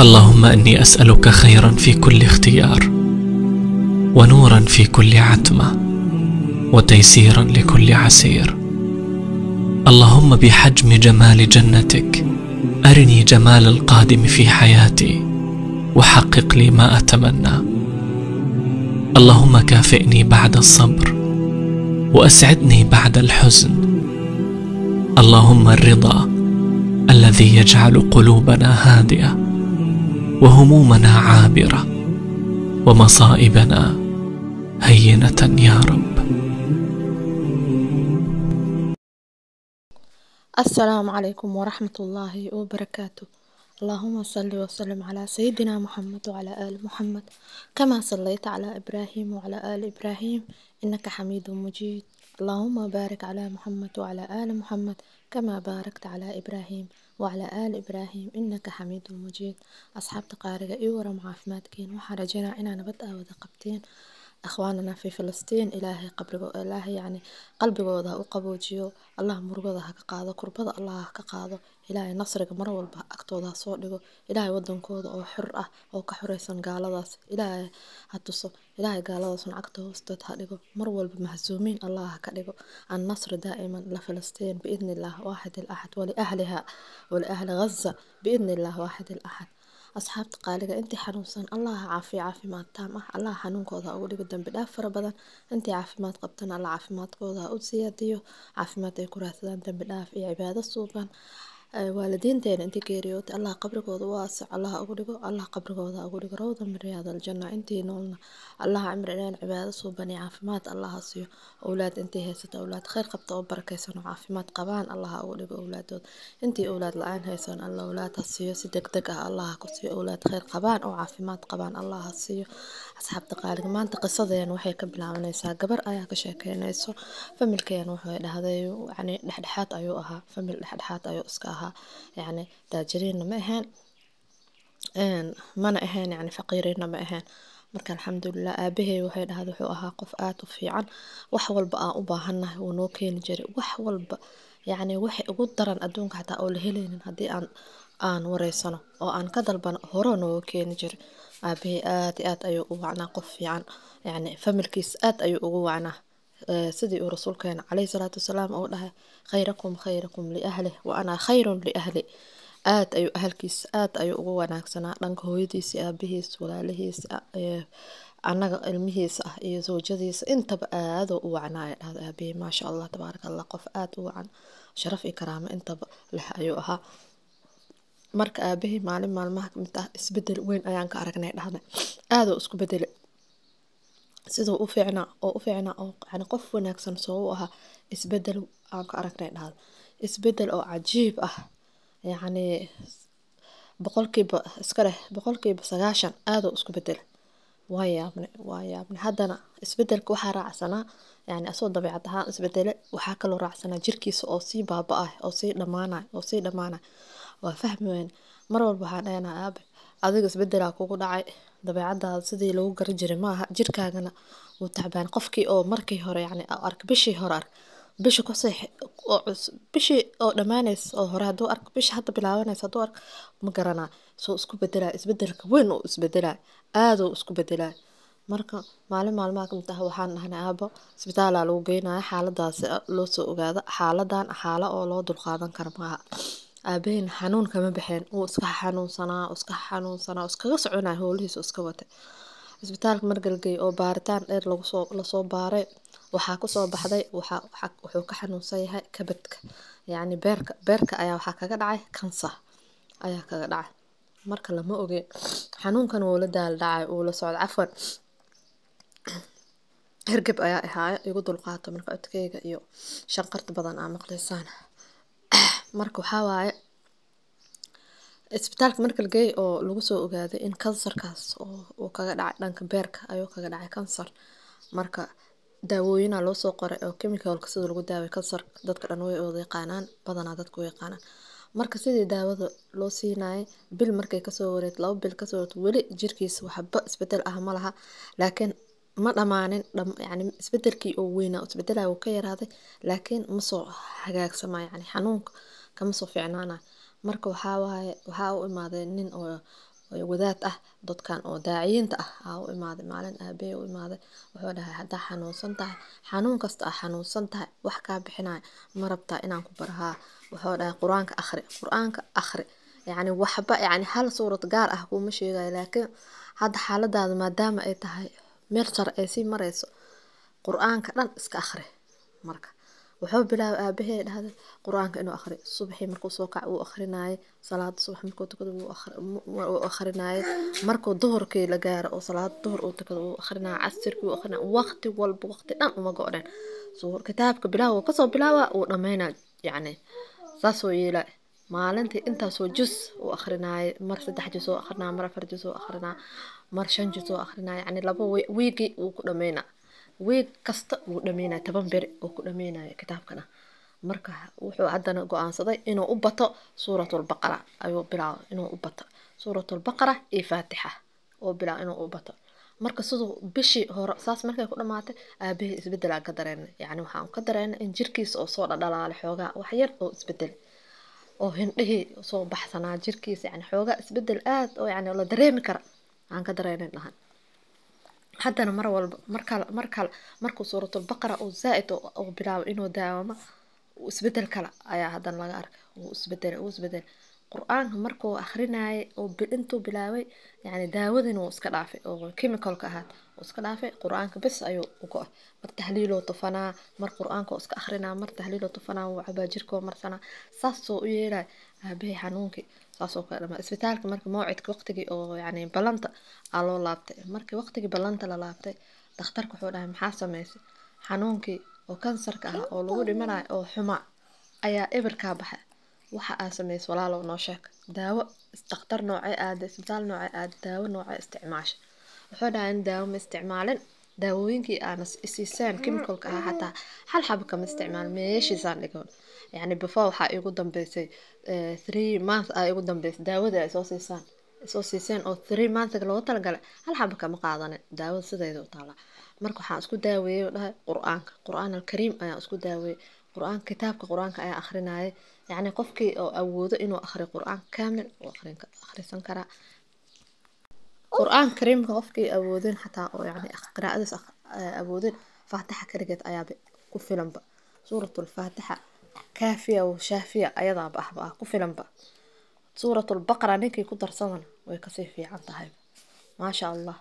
اللهم اني اسالك خيرا في كل اختيار ونورا في كل عتمه وتيسيرا لكل عسير اللهم بحجم جمال جنتك ارني جمال القادم في حياتي وحقق لي ما اتمنى اللهم كافئني بعد الصبر واسعدني بعد الحزن اللهم الرضا الذي يجعل قلوبنا هادئه وهمومنا عابرة ومصائبنا هينة يا رب السلام عليكم ورحمة الله وبركاته اللهم صل وسلم على سيدنا محمد وعلى آل محمد كما صليت على إبراهيم وعلى آل إبراهيم إنك حميد مجيد اللهم بارك على محمد وعلى آل محمد كما باركت على إبراهيم وعلى آل إبراهيم إنك حميد مجيد أصحاب تقارق إيورم عافمادكين وحرجنا إنا نبدأ وذقبتين ikhwaanana fi filistiin ilaahay qabrigilaahay yacni qalbigooda ha u qaboojiyo allah murugada ha ka qaado kurbada allah ha ka qaado ilaahay nasriga mar walba agtooda ha soo dhigo ilaahay wadankooda oo xor ah oo ka xoraysan gaaladaas ilaahay ha tuso ilaahay gaaladaasna cagta hoosteed ha dhigo mar walba mahsuumiin allah ha ka dhigo annasri daa'iman lifilistiin biidni illah waaxid ilaxad waliahliha waliahli asxaabta qaaliga intii xanuunsan allah ha caafiyo caafimaad taam ah allah xanuunkooda ha ugu dhigo dambi dhaaf fara badan intay caafimaad qabtana allah caafimaadkooda ha u siyaadiyo caafimaad ay ku raadsadaan dambi dhaaf iyo cibaado suuban waalidiinteena intii geeriyoota allah qabrigooda u aasic allah ugu dhigo allah qabrigooda ugu dhigo rawda maryaada aljanna intii noolna allah cimri dheer cibaado suubani caafimaad allaha siiyo owlaad intii haysato owlaad kheyr qabta oo barakeysano caafimaad qabaan allaha ugu dhigo owlaadooda intii owlaad la-aan haysan alla owlaad ha siiyo si deg deg ah allaha ku siiyo owlaad kheyr qabaan oo caafimaad qabaan allah ha siiyo asxaabta qaaliga maanta qisadeen waxay ka bilaabanaysaa gabar ayaa ka sheekeynayso familkeen wuxuu dhahday yacni dhexdhexaad ayuu ahaa famil dhexdhexaad ayuu iska ahaa ahaa yani taajiriinna ma ahaan mana ahaan yani faqiiriinna ma ahaan marka alxamdulilah aabahey waxay dhahad wuxuu ahaa qof aada u fiican wax walba aan u baahannahay wuu noo keeni jiray wax walba yacni waxay ugu daran adduunka xataa oo la helaynin haddii aan aan wareysano oo aan ka dalbano hore nooga keeni jiray aabahey aada iyo aad ayuu u wacnaa qof fiican yacni familkiis aada ayuu ugu wacnaa Eh, sidii uu rasuulkeena caleyhi salaatu wasalaam uu dhahay khayrakum khayrakum liahlih wa anaa khayrun liahli aad ayuu ahalkiis aad ayuu ugu wanaagsanaa dhanka hooyadiisa aabihiis walaalihiisa eh, anaga ilmihiisa ah iyo zawjadiisa intaba aadoo u wacnaaya dhahda aabihii maasha allah tabaaraka allah qof aada u wacan sharaf iyo karaamo intaba leh ayuu ahaa marka aabihii maalin maalmaha kamid ah isbedel weyn ayaan ka aragnay dhahda aadoo isku bedeli sida u fiicnaa oo u fiicnaa oo yani qof wanaagsan soo u ahaa isbedel aan ku aragnay dhahda isbedel oo cajiib ah yacni boqolkiiba iska leh boqolkiiba sagaashan aadoo isku bedela waa yaabne waa yaabne haddana isbedelka waxaa raacsanaa yani asoo dabeecad ahaan isbedele waxaa kaloo raacsanaa jirkiisa oo sii baaba-ah oo sii dhammaanay oo sii dhammaanay waa fahmi weyn mar walba waxaan dhahana aabe adiga isbedelaa kugu dhacay dabeecadaada sidii lagu garan jiray maaha jirkaagana wuu tacbaan qofkii oo markii hore yani ark bishii hore ark bisha kusii bishii oo dhammaanays oo hore hadduu ark bisha hadda bilaabanaysa hadduu ark ma garanaa soo isku bedelaa isbedelka weyn uu isbedelaa aada uu isku bedelaa marka maalin maalmaha ka mid ah waxaan dhahnay aabo isbitaalaa lagu geynaya xaaladaas loo soo ogaada xaaladan xaalo oo loo dulqaadan kara maaha aabaheen xanuun kama baxeen uu iska xanuunsanaa iska xanuunsanaa iskaga soconaa howlihiisa iska wata cisbitaalka margalgey oo baaritaan dheer lagusoo lasoo baaray waxaa kusoo baxday wuxuu ka xanuunsan yahay kabadhka yacni beerka beerka ayaa waxaa kaga dhacay kansar ayaa kaga dhacay marka lama oge xanuunkan wuu la dhacay uu la socda cafan hergeb ayaa ahaayo igu dulqaato marka codkeyga iyo shanqarta badan aa maqlaysaan marka waxaa waaye isbitaalka marka la oo lagu soo ogaaday in kansarkaas uu kaga dhacay dhanka beerka ayuu kaga dhacay kansar marka daawooyina loo soo qoray oo chemicalka sida lagu daaway kansar dadka dhan way wada yaqaanaan badanaa dadka way yaqaanaan marka sidii daawada loo siinayay bil markay kasoo wareed laba bil kasoo wareed weli jirkiisa waxba isbedel ah ma laha laakiin ma dhamaanin yani isbedelkii oo weynaa isbedela uu ka yaraaday laakiin masoo hagaagsama yani xanuunka kama soo ficnaana marka waxaa u imaaday nin oo wadaad ah dadkan oo daaciyiinta ah aa u imaaday maalin aabee u imaaday wuxuu dhahay haddaa xanuunsan tahay xanuun kasta aa xanuunsan tahay wax kaa bixinaya ma rabtaa inaan ku barahaa wuxuu dhahay qur-aanka akhri qur-aanka akhri yacni waxba yacni hal suurad gaar ah kuuma sheegayo laakiin hadda xaaladaada maadaama ay tahay meel sare ay sii marayso qur-aanka dhan iska akhri marka wuxuu bilaabay aabahee dhahday qur-aanka inuu akhri subaxii markuu soo kac wuu akhrinaayay salaada subax markuu tukado wuu akhrinaayay markuu duhurkii la gaaro oo salaada duhur uu tukado wuu akhrinaya casirkii wuu akhrinaya waqti walba waqti dhan uma go-dhen so kitaabka bilaaw wuu kasoo bilaaba wuu dhammaynaa yacni saasoo yeela maalintii intaasoo jus uu akhrinayay mar saddex jus oo akhrinaa mar afar jus oo akhrinaa mar shan juz oo akrinaya ah, yani laba wiigi wuu ku dhameynaa wiig kasta wuu dhameynaya toban beri uu ku dhameynaya kitaabkana marka wuxuu haddana go-aansaday inuu u bato suuratulbaqara ayuu bilaaba inuu u bato suuratulbaqara iyo faatixa oo bilaaba inuu u bato marka siduu bishii hore saas markay ku dhamaatay aabahii isbedelaa ka dareennay yacni waxaan ka dareennay in jirkiisa oo soo dhadhalaalay xoogaa wax yar oo isbedel oo hindhihii soo baxsanaa jirkiisa yani xoogaa isbedel aad oo yani la dareemi kara aan ka dareena dhahan haddana mar walba markal marka markuu suuratlbaqara uu zaa-id uu bilaabo inuu daawamo isbedel kale ayaa haddana laga arkay uu isbedel uu isbedel qur-aanka markuu akrinayay oo intuu bilaabay yani daawadin uu iska dhaafay oo chemicalka ahaad uu iska dhaafay qur-aanka bis ayuu ugo-a mar tahliiloo tufanaa mar qur-aanka iska akrinaa mar tahliiloo tufanaa wuu cabaa jirkoo marsanaa saasoo u yeelaya aabahey xanuunkii saasoo kale dhamaa isbitaalka marka mawcidka waqtigii oo yani ballanta aa loo laabtay markii waqtigii ballanta la laabtay dakhtarka wuxuu dhahay maxaa sameysay xanuunkii oo kansarka ah oo lagu dhimanayo oo xumaa ayaa eber kaa baxay waxa aa sameysay walaalow noo sheeg daawo dakhtar noocee aada isbitaal noocee aada daawo noocee isticmaasha wuxuu dhahay in daawo ma isticmaalin daawooyinkii aana siisaan chemicalka ahaa xataa hal xaba kama isticmaal meeshiisaan dhigo yani before waxaa igu dambeysay three month aa igu dambeysay daawada ay soo siisaan soo siiseen oo three monthga loogu talagalay hal xaba kama qaadanin daawada sideeda u taala marka waxaan isku daaweeyey oo dhahay qur-aanka qur-aan alkariim ayaan isku daaweeyey qur-aanka kitaabka qur-aanka ayaa akhrinayay yacni qofkii oo awoodo inuu akhriyo qur-aan kamil uu akhrisan karaa qur-aan kariimka qofkii awoodeen xataa oo yani qiraa'adiis awoodin faatixa kaligeed ayaaba ku filanba suuratulfaatixa kaafiya oo shaafiya ayadaaba ahba ku filanba suuratulbaqara ninkii ku darsadana way kasii fiican tahay maasha allah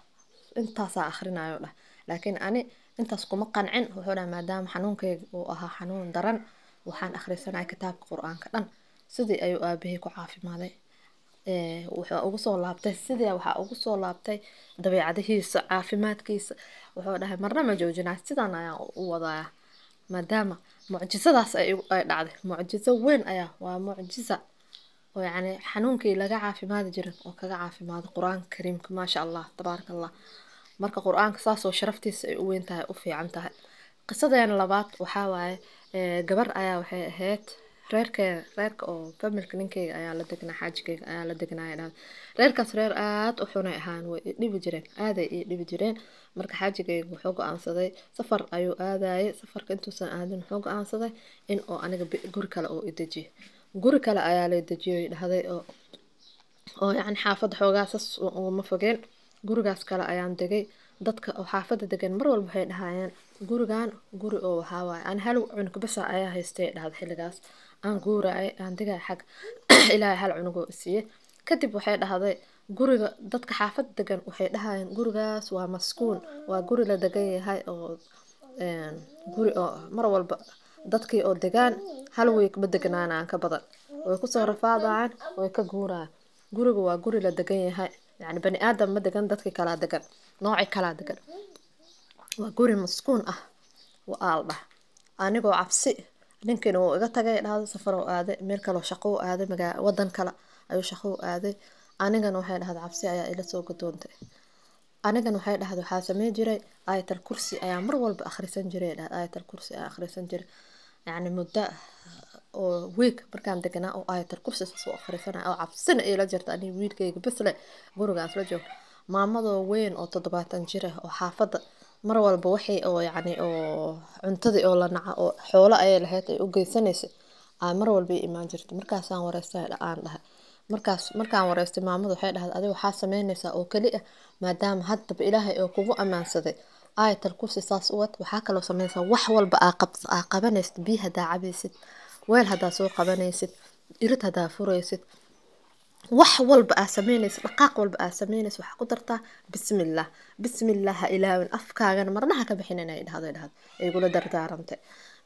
intaasaa akhrinayo dhah laakiin ani intaas kuma qancin wuxuu dhahay maadaama xanuunkeyga uu ahaa xanuun daran waxaan akhrisanaya kitaabka qur-aanka dhan sidii ayuu aabahey ku caafimaaday Eh, wuxuu ugu soo laabtay sidee waxaa ugu soo laabtay dabeecadihiisa caafimaadkiisa wuxuu dhahay marna ma joojinaa sidaan ayaa u wadaa maadaama mucjisadaas ay dhacday mucjiso weyn ayaa waa mucjisa oo yacni xanuunkii laga caafimaadi jirin oo kaga caafimaaday qur-aanka kariimka maasha allah tabaaraka allah marka qur-aanka saasoo sharaftiisa ay u weyn tahay u fiican tahay qisadeen labaad waxaa waaye eh, gabar ayaa waxay ahayd reerka reerka oo familka ninkeyga ayaa la degnaa xaajigeyga ayaa la degnaa dha reerkaas reer aada u xunay ahaan way i dhibi jireen aaday ii dhibi jireen marka xaajigeyga wuxuu go-aansaday safar ayuu aadayay safarka intuusan aadin wuxuu go-aansaday in oo aniga guri kale oo idejiye guri kale ayaa la dejiyay dhahday oo oo yacni xaafadda xoogaa sas uguma fogeen gurigaas kale ayaan degay dadka oo xaafada degan mar walba waxay dhahayaan gurigan guri oo waxaa waaye aan hal cunug basa ayaa haystay dhahda xilligaas aan guuraay aan digaay xag ilaahay hal cunugoo isiiye kadib waxay dhahday guriga dadka xaafada degan waxay dhahayaan gurigaas waa maskuun waa guri la degan yahay oo guri oo mar walba dadkii oo degaan hal week ma degnaanaan ka badan way kusoo rafaadayaan way ka guuraan guriga waa guri la degan yahay yani bani aadam ma degan dadki kalaa degan nooci kalaa degan waa guri maskuun ah waa aaldhah anigoo cabsi ninkan uu iga tagay safar safaroo aaday meel kaleo shaqou aaday magaa wadan kale ayuu shaqou aaday anigana waxay dhahda cabsi ayaa ila soo gadoontay anigana waxay dhahda waxaa sameyn jiray ayatal kursi ayaa mar walba akhrisan jiray dhahda ayatal kursi ayaa akhrisan jiray yani muddo oo weeg markaan deganaa oo ayatar kursis soo akhrisanaya oo cabsina la jirta aniga wiilkayga bisle gurigaas la joogo maamadoo weyn oo toddobaatan jir ah oo xaafadda mar walba waxay oo yacni oo cuntadii oo la naca oo xoolo ayay lahayd ay u geysanaysay aa mar walba imaan jirtay markaasaan wareystay aan dhahay markaas markaan wareystay maamadu waxay dhahday adiga waxaa samaynaysaa oo keli ah maadaama haddaba ilaahay oo kugu ammaansaday ayatal kursi saas u wad waxaa kaloo samaynaysaa wax walba aa qabanaysid biyo hadaa weel haddaad soo qabanaysid irid hadaa furaysid wax walba aa sameynaysa dhaqaaq walba aa sameynaysa waxaa ku dartaa bismillaah bismillaah ha ilaawin afkaagana marnaha ka bixin inay dhahdo ay ay gula dardaaranta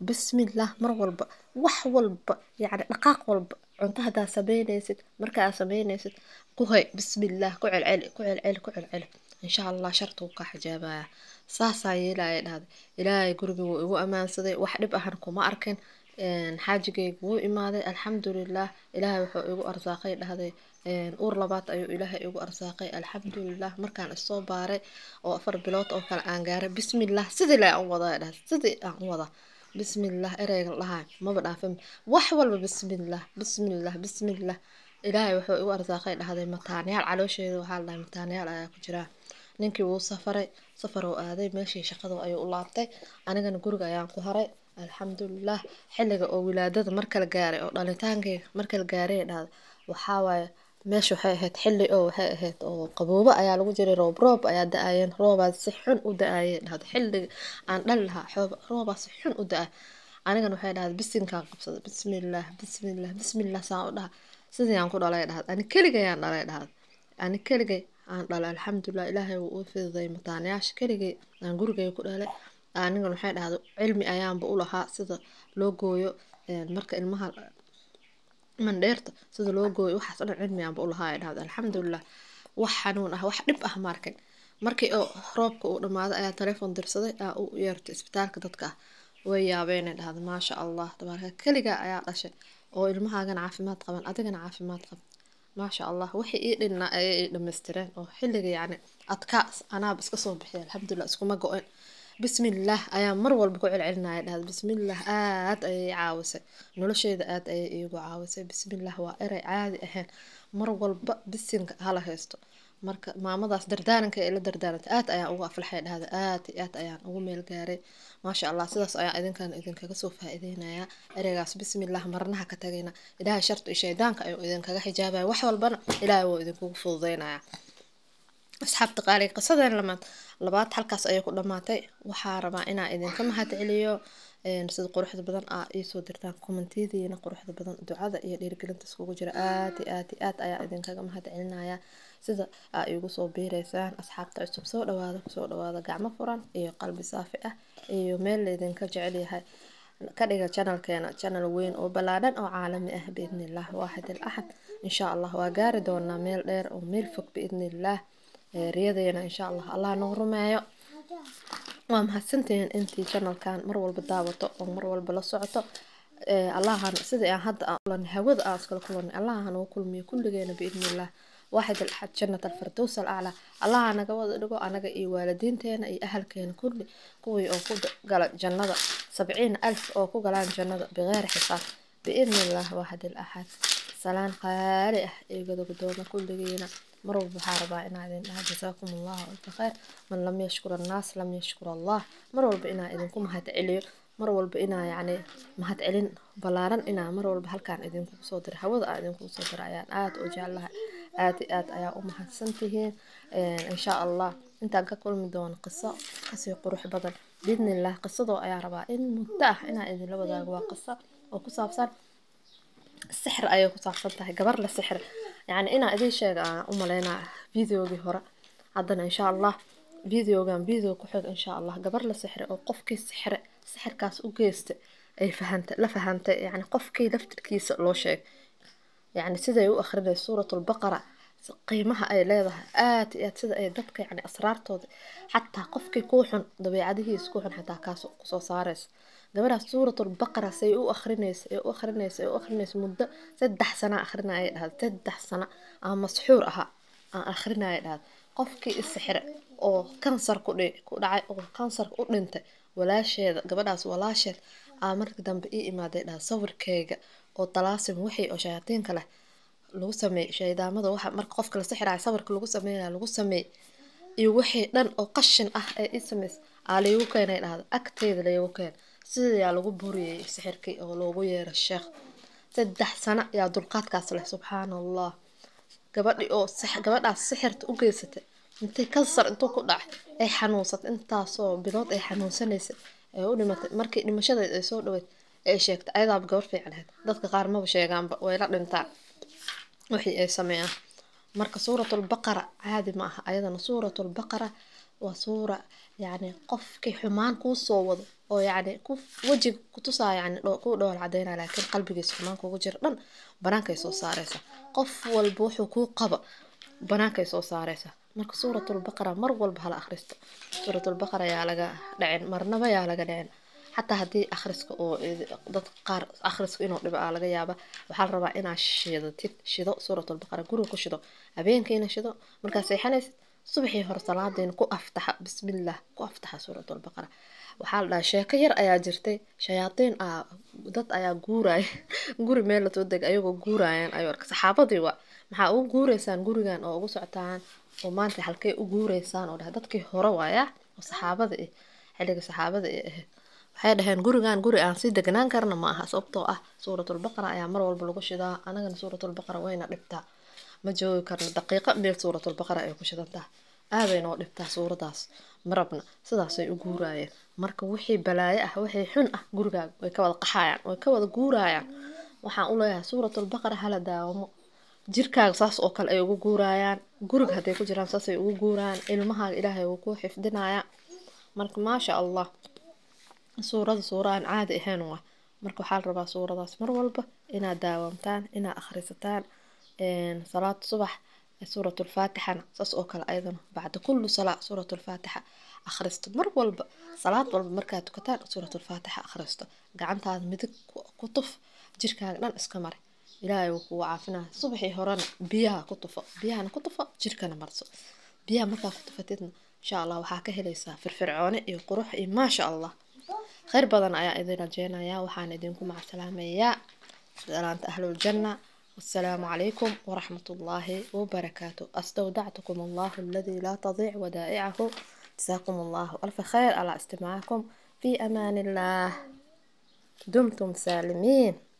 bismillah mar walba wax walba yacni dhaqaaq walba cunto haddaad sameynaysid marka aa sameynaysid ku hay bismillaah ku celceli ku celceli ku celceli insha allah sharta kaa xijaabayaa saasaa yeelaya dhahday ilaahay gurigii wuu igu ammaansaday wax dhib ahan kuma arkin xaajigeyga wuu imaaday alxamdulilah ilaahay wuxuu igu arsaaqay dhahday uur labaad ayuu ilaahay igu arsaaqay alxamdulilah markaan isoo baaray oo afar bilood oo kale aan gaaray bismillaah sidii la aan wadaa dhahay sidii aan u wadaa ereyga dhahaa maba dhaafin wax walba bismillaah bismillaah bismillaah ilaahay wuxuu igu arsaaqay dhahday mataanayaal caloosheeda waxaa la dhahay ayaa ku jiraa ninkii wuu safaray safar oo aaday meeshii shaqada ayuu u laabtay anigana guriga ayaan ku haray alxamdulilah xiliga oo wilaadada marka la gaaray oo dhalitaankeyga marka la gaaray dhahda waxaa waaye meesha waxay ahayd xili oo waxay ahayd oo qaboobo ayaa lagu jiray roob roob ayaa da-ayeen roobaa si xun u da-ayee dhahda xiliga aan dhali lahaa roobaa si xun u da-ay anigana waxay dhahda bisinkaa qabsada bismillaah bismillaah bismillaah saan u dhaha sidii aan ku dhalay dhahad ani keligay aan dhalay dhahad ani keligay aan dhalay alxamdulilah ilaahay wuu uu fiduday mataanayaasha keligay aan gurigay ku dhalay anigan waxay dhahda cilmi ayaanba ulahaa sida loo gooyo marka ilmaha mandheerta sida loo gooyo waxaas o dhan cilmiyaanba ulahaa ay dhahda alxamdulilah wax xanuun ah wax dhib ah maarkan markii oo roobka uu dhamaaday ayaa taleefon dirsaday aa u yeertay isbitaalka dadka ah way yaabeenay dhahda maasha allah tabaarka keligaa ayaa dhashay oo ilmahaagana caafimaad qaban adigana caafimaad qaban maasha allah wixii ii dhinna ayay ii dhamaystireen oo xilliga yacni adkaa anaaba iska soo bixiyay alxamdulilah iskuma go-een bismillaah ayaan mar walba ku celcelinaya dhahad bismillah aad ayay caawisay nolosheeda aad ayay iigu caawisay bismillah waa eray caadi ahayn mar walba bisinka hala haysto marka maamadaas dardaaranka ay la dardaaranta aad ayaan ugu aflaxay dhahda aad aad ayaan ugu meel gaaray maasha allah sidaas ayaan idinkan idinkaga soo faa-iideynayaa ereygaas bismillah marnaha ka tagayna ilaahay shartu iyo shaydaanka ayuu idinkaga xijaabaya wax walbana ilaahay wuu idinkugu fududeynayaa asxaabta qaari qisadeen lamaad labaad halkaas ayay ku dhamaatay waxaa rabaa inaa idinka mahad celiyo sida quruxda badan aa iisoo dirtaan kommentiyadiina quruxda badan ducada iyo dhiirgelinta iskugu jira aad iyo aad ayaa idinkaga mahad celinaya sida aa iigu soo biireysaan asxaabta cusub soo dhawaada kusoo dhawaada gacmo furan iyo qalbi saafi ah iyo meel laydinka jecel yahay ka dhiga janalkeena janal weyn oo balaadhan oo caalami ah biidnillaah waaxid al axad inshaa allah waa gaari doonaa meel dheer oo meel fog biidnillaah riyadeena insha allah allah noo rumeeyo waa mahadsantihiin intii janalkan mar walba daawato oo mar walba la socoto allahan sidii aan hadda aan hawada aan iskala kulanay allahan ugu kulmiyo kulligeena biidni illah alaxad jannat alfirdows alaclaa allaha naga wada dhigo anaga iyo waalidiinteena iyo ahalkeena kulli kuwii oo ku gala jannada sabciin alf oo ku galaan jannada bikeyri xisaab biidni illah alaxad salaan qaali ah eegada guddooma kulligiina mar walba waxaa rabaa inaa idin dhaha jasaakum allahu alka khayr man lam yashkur annaas lam yashkur allah mar walba inaa idinku mahadceliyo mar walba inaa mahad celin ballaaran inaa mar walba halkaan idinkugu soo diro hawada aa idinkugu soo diro ayaan aad u jeclahay aad aad ayaa u mahadsan tihiin insha allah intaan ka kulmi doono qiso kasii qurux badan biidnillah qisadoo ayaa rabaa in muddo ah inaa idinla wadaago waa qiso oo ku saabsan sixir ayay ku saabsan tahay gabar la sixir yani inaa idiin sheega aan u maleynaa videogii hore haddana inshaa allah videogan video ku xig insha allah gabar la sixire oo qofkii sixire sixirkaas u geystay ay fahantay la fahantay yani qofkii laftirkiisa loo sheeg yani siday u akhrinay suuratlbaqara qiimaha ay leedahay aad iyo aad sida ay dadka yani asraartooda xataa qofkii kuu xun dabeicadihiisa ku xun xataa kaas kusoo saareysa gabadhaas suuratlbaqara say u akrinaysa ee u akrinaysa ee u akrinaysa muddo saddex sana akrinaya dhahaad saddex sana aan masxuur ahaa aan akrinaya dhahaad qofkii isixire oo kansar ku dhacay oo kansarka u dhintay walaasheeda gabadhaas walaasheed aa marka dambe ii imaaday dhahaad sawirkeyga oo talaasim wixii oo shayaatiinka leh lagu sameey shaydaamada waxa marka qofka la sixirayo sawirka lagu sameynaya lagu sameey iyo wixii dhan oo qashin ah ee ii aa laygu keenay dhahda agteeda laygu keen sida yaa lagu buriyey sixirkii oo loogu yeeray sheekh saddex sano yaa dulqaadkaas leh subxaana allah gabadhii oo gabadhaas sixirta u geysatay intay kansar intuu ku dhacay ay xanuunsatay intaasoo bilood ay xanuunsanaysay ee u dhimatay markii dhimashadeed ay soo dhaweyd ay sheegtay ayadaaba gabar fiican ahayd dadka qaar maba sheegaanba way la dhintaa wixii ay sameeyaan marka suuratulbaqara caadi ma aha ayadana suuratulbaqara waa suura yacni qofkii xumaan kuu soo wado oo yacni ku wejiga kutusaa yacni kuu dhowal cadeynaa laakiin qalbigiisa xumaan kugu jira dhan banaankay soo saaraysa qof walba wuxuu kuu qaba banaankay soo saaraysa marka suuratulbaqara mar walba hala akhristo suuratulbaqara yaa laga dhicin marnaba yaa laga dhicin xataa haddii akhriska uu dad qaar akhriska inuu dhibo aa laga yaaba waxaa la rabaa inaad shidatid shido suuratulbaqara guriga ku shido habeenkiina shido markaad seexanaysid subaxii hore salaadeena ku aftaxa bismillaah ku aftaxa suurat albaqara waxaa la dhahaa sheeko yar ayaa jirtay shayaatiin ah dad ayaa guuraya guri meel lasoo degay ayagoo guurayaan ayuu arkay saxaabadii wa maxaa ugu guureysaan gurigan oo ugu socotaan oo maanta halkay u guureysaan oo dhahay dadkii hore waaya oo saxaabada eh xilliga saxaabada ee eh, eh. ahayd waxay dhaheen gurigan guri aan sii deganaan karna ma aha sababtoo ah suuratulbaqara ayaa mar walba lagu shidaa anagana suuratulbaqara wayna dhibtaa ma joogi karno daqiiqa meel suuratlbaqara ay ku shidantaha tahay noo dhibtaa suuradaas ma rabna sidaasay u guuraayeen marka wixii balaayo ah wixii xun ah gurigaaga way ka wada qaxaayaan way ka wada guuraayaan waxaan u leeyahay suuratlbaqara hala daawamo jirkaaga saas oo kale ay ugu guuraayaan guriga hadday ku jiraan saasay ugu guurayaan ilmahaaga ilaahay uu ku xifdinaya marka maasha allah suurada suura aan caadi ahayn waa marka waxaa la rabaa suuradaas mar walba inaad daawamtaan inaad akhrisataan صلاة الصبح سورة الفاتحة ساس أوكل أيضا بعد كل صلاة سورة الفاتحة أخرست مر والب صلاة والب مركات كتان سورة الفاتحة أخرست قعنت هذا مدك كطف جيرك هذا اسكمر إلهي وكو عافنا صبحي هران بيها كطفة بيها أنا كطفة جيرك أنا مرسو بيها مركا كطفتنا إن شاء الله وحاك هليسا فرفرعونة إيو قروح إيه ما شاء الله خير بدن أيا إذن الجنة يا وحان إذنكم مع السلامة يا سلامة أهل الجنة والسلام عليكم ورحمة الله وبركاته أستودعتكم الله الذي لا تضيع ودائعه جزاكم الله ألف خير على استماعكم في أمان الله دمتم سالمين